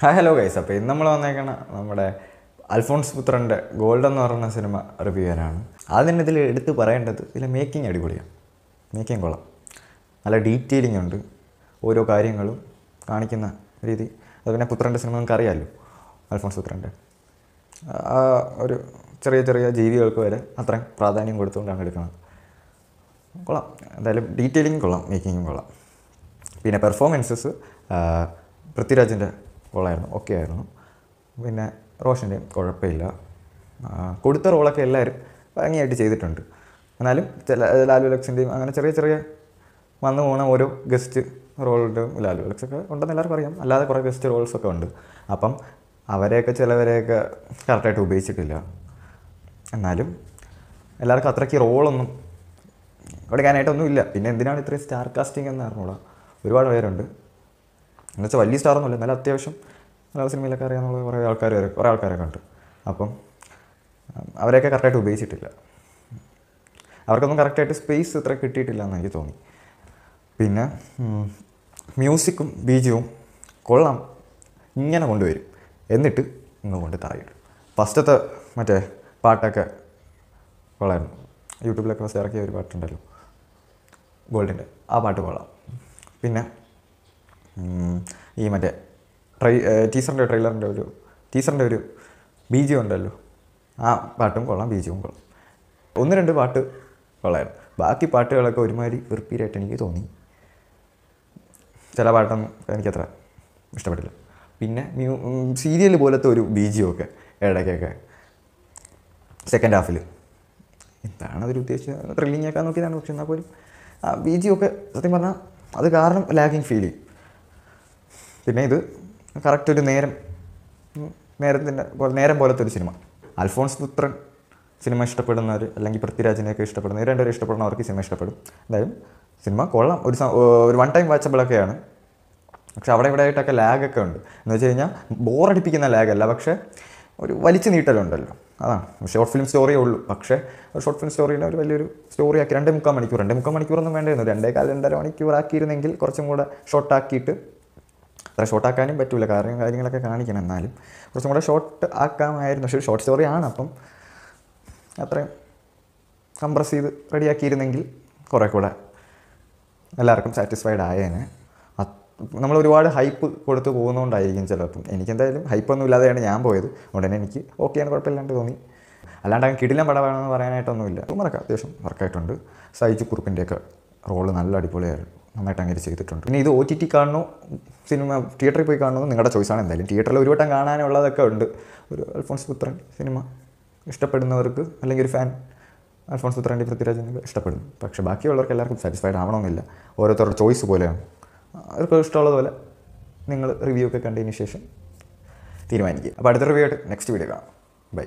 hi hello guys അപ്പോൾ ഇന്ന് നമ്മൾ വന്നേക്കണ നമ്മുടെ അൽഫോൺസ് പുത്രൻ്റെ ഗോൾഡ് എന്ന് പറയുന്ന സിനിമ റിവ്യൂ ചെയ്യാനാണ് ആദ്യം ഇതിൽ എടുത്ത് പറയേണ്ടത് ഇതിലെ മേക്കിംഗ് അടിപൊളിയാണ് മേക്കിംഗ് കൊള്ളാം നല്ല ഡീറ്റെയിലിംഗ് ഉണ്ട് ഓരോ കാര്യങ്ങളും കാണിക്കുന്ന രീതി അത് പിന്നെ പുത്രൻ്റെ സിനിമ നിങ്ങൾക്ക് അറിയാമല്ലോ അൽഫോൺസ് പുത്രൻ്റെ ഒരു ചെറിയ ചെറിയ ജീവികൾക്ക് വരെ അത്രയും പ്രാധാന്യം കൊടുത്തുകൊണ്ടാണ് എടുക്കുന്നത് കൊള്ളാം എന്തായാലും ഡീറ്റെയിലിംഗ് കൊള്ളാം മേക്കിങ്ങും കൊള്ളാം പിന്നെ പെർഫോമൻസസ് പൃഥ്വിരാജിൻ്റെ കൊള്ളായിരുന്നു ഓക്കെ ആയിരുന്നു പിന്നെ റോഷൻ്റെയും കുഴപ്പമില്ല കൊടുത്ത റോളൊക്കെ എല്ലാവരും ഭംഗിയായിട്ട് ചെയ്തിട്ടുണ്ട് എന്നാലും ചില ലാലു ലക്സിൻ്റെയും അങ്ങനെ ചെറിയ ചെറിയ വന്നു പോകുന്ന ഓരോ ഗസ്റ്റ് റോളുണ്ട് ലാലു ലക്സ് ഒക്കെ ഉണ്ടെന്ന് എല്ലാവർക്കും അറിയാം അല്ലാതെ കുറേ ഗസ്റ്റ് റോൾസൊക്കെ ഉണ്ട് അപ്പം അവരെയൊക്കെ ചിലവരെയൊക്കെ കറക്റ്റായിട്ട് ഉപയോഗിച്ചിട്ടില്ല എന്നാലും എല്ലാവർക്കും അത്രയ്ക്ക് റോളൊന്നും കൊടുക്കാനായിട്ടൊന്നും ഇല്ല പിന്നെ എന്തിനാണ് ഇത്രയും സ്റ്റാർ കാസ്റ്റിംഗ് എന്ന് അറിഞ്ഞൂടാ ഒരുപാട് പേരുണ്ട് എന്നുവെച്ചാൽ വലിയ സ്റ്റാറൊന്നുമില്ല എന്നാലും അത്യാവശ്യം മലയാള സിനിമയിലൊക്കെ അറിയാമെന്നുള്ള കുറേ ആൾക്കാർ വരെ കുറേ ആൾക്കാരൊക്കെ ഉണ്ട് അപ്പം അവരെയൊക്കെ കറക്റ്റായിട്ട് ഉപയോഗിച്ചിട്ടില്ല അവർക്കൊന്നും കറക്റ്റായിട്ട് സ്പേസ് ഇത്ര കിട്ടിയിട്ടില്ല എന്ന് എനിക്ക് തോന്നി പിന്നെ മ്യൂസിക്കും ബീജവും കൊള്ളാം ഇങ്ങനെ കൊണ്ടുവരും എന്നിട്ട് ഇന്ന് കൊണ്ട് തറയിടും ഫസ്റ്റത്തെ മറ്റേ പാട്ടൊക്കെ കൊള്ളായിരുന്നു യൂട്യൂബിലൊക്കെ ഫസ്റ്റ് ഇറക്കിയ ഒരു പാട്ടുണ്ടല്ലോ ഗോൾഡിൻ്റെ ആ പാട്ട് കൊള്ളാം പിന്നെ ഈ മറ്റേ ട്രൈ ടീച്ചറിൻ്റെ ട്രെയിലറിൻ്റെ ഒരു ടീച്ചറിൻ്റെ ഒരു ബീജം ഉണ്ടല്ലോ ആ പാട്ടും കൊള്ളാം ബീജവും കൊള്ളാം ഒന്ന് രണ്ട് പാട്ട് കൊള്ളായിരുന്നു ബാക്കി പാട്ടുകളൊക്കെ ഒരുമാതിരി വെറുപ്പീരായിട്ട് എനിക്ക് തോന്നി ചില പാട്ടൊന്നും എനിക്കത്ര ഇഷ്ടപ്പെട്ടില്ല പിന്നെ മ്യൂ സീരിയൽ പോലത്തെ ഒരു ബീജിയൊക്കെ ഇടയ്ക്കൊക്കെ സെക്കൻഡ് ഹാഫിൽ എന്താണ് അവർ ഉദ്ദേശിച്ചത് ത്രില്ലിങ്ങൊക്കെ നോക്കിയതാണ് പക്ഷെ എന്നാൽ പോലും ബീജിയൊക്കെ സത്യം പറഞ്ഞാൽ അത് കാരണം ലാഗിങ് ഫീൽ ചെയ്യും പിന്നെ ഇത് കറക്റ്റ് ഒരു നേരം നേരത്തിൻ്റെ നേരം പോലത്തെ ഒരു സിനിമ അൽഫോൺസ് പുത്രൻ സിനിമ ഇഷ്ടപ്പെടുന്നവർ അല്ലെങ്കിൽ പൃഥ്വിരാജിനെയൊക്കെ ഇഷ്ടപ്പെടുന്നവർ രണ്ടുപേരും ഇഷ്ടപ്പെടുന്നവർക്ക് സിനിമ ഇഷ്ടപ്പെടും എന്തായാലും സിനിമ കൊള്ളാം ഒരു ഒരു വൺ ടൈം വാച്ചബിളൊക്കെയാണ് പക്ഷെ അവിടെ ഇവിടെ ആയിട്ടൊക്കെ ലാഗൊക്കെ ഉണ്ട് എന്ന് വെച്ച് കഴിഞ്ഞാൽ ബോറടിപ്പിക്കുന്ന ലാഗല്ല പക്ഷേ ഒരു വലിച്ചു നീട്ടലുണ്ടല്ലോ അതാണ് ഷോർട്ട് ഫിലിം സ്റ്റോറിയേ ഉള്ളൂ പക്ഷേ ഒരു ഷോർട്ട് ഫിലിം സ്റ്റോറിയുടെ ഒരു വലിയൊരു സ്റ്റോറിയാക്കി രണ്ട് മുക്കാൽ മണിക്കൂർ രണ്ട് മുക്കാൽ മണിക്കൂറൊന്നും വേണ്ടായിരുന്നു രണ്ടേ കാൽ രണ്ടര മണിക്കൂറാക്കിയിരുന്നെങ്കിൽ കുറച്ചും കൂടെ ഷോർട്ടാക്കിയിട്ട് അത്ര ഷോർട്ടാക്കാനും പറ്റില്ല കാരണം കാര്യങ്ങളൊക്കെ കാണിക്കണം എന്നാലും കുറച്ചും കൂടെ ഷോർട്ട് ആക്കാമായിരുന്നു പക്ഷേ ഷോർട്ട് സ്റ്റോറി ആണ് അപ്പം അത്രയും കംപ്രസ് ചെയ്ത് റെഡിയാക്കിയിരുന്നെങ്കിൽ കുറേ കൂടെ എല്ലാവർക്കും സാറ്റിസ്ഫൈഡ് ആയേനെ നമ്മൾ ഒരുപാട് ഹൈപ്പ് കൊടുത്തു പോകുന്നതുകൊണ്ടായിരിക്കും ചിലപ്പം എനിക്കെന്തായാലും ഹൈപ്പൊന്നും ഇല്ലാതെയാണ് ഞാൻ പോയത് അതുകൊണ്ട് തന്നെ എനിക്ക് ഓക്കെയാണ് കുഴപ്പമില്ലാണ്ട് തോന്നി അല്ലാണ്ട് അങ്ങ് കിടിലം വേണമെന്ന് പറയാനായിട്ടൊന്നുമില്ല മറക്കാം അത്യാവശ്യം വർക്കായിട്ടുണ്ട് സൈജ് കുറുപ്പിൻ്റെയൊക്കെ റോള് നല്ല അടിപൊളിയായിരുന്നു നന്നായിട്ട് അങ്ങനെ ചെയ്തിട്ടുണ്ട് പിന്നെ ഇത് ഒ ടി ടി കാണണോ സിനിമ തിയേറ്ററിൽ പോയി കാണണോ നിങ്ങളുടെ ചോയ്സാണ് എന്തായാലും തിയേറ്ററിൽ ഒരു വട്ടം കാണാനുള്ളതൊക്കെ ഉണ്ട് ഒരു അൽഫോൺസ് പുത്രൻ സിനിമ ഇഷ്ടപ്പെടുന്നവർക്ക് അല്ലെങ്കിൽ ഒരു ഫാൻ അൽഫോൺസ് പുത്രൻ്റെ പൃഥ്വിരാജ് ഇഷ്ടപ്പെടുന്നു പക്ഷേ ബാക്കിയുള്ളവർക്ക് എല്ലാവർക്കും സാറ്റിസ്ഫൈഡ് ആവണമെന്നില്ല ഓരോരുത്തരുടെ ചോയ്സ് പോലെയാണ് അവർക്ക് ഇഷ്ടമുള്ളതുപോലെ നിങ്ങൾ റിവ്യൂ ഒക്കെ കണ്ടതിന് ശേഷം തീരുമാനിക്കുക അപ്പോൾ അടുത്ത റിവ്യൂ ആയിട്ട് നെക്സ്റ്റ് വീഡിയോ കാണാം ബൈ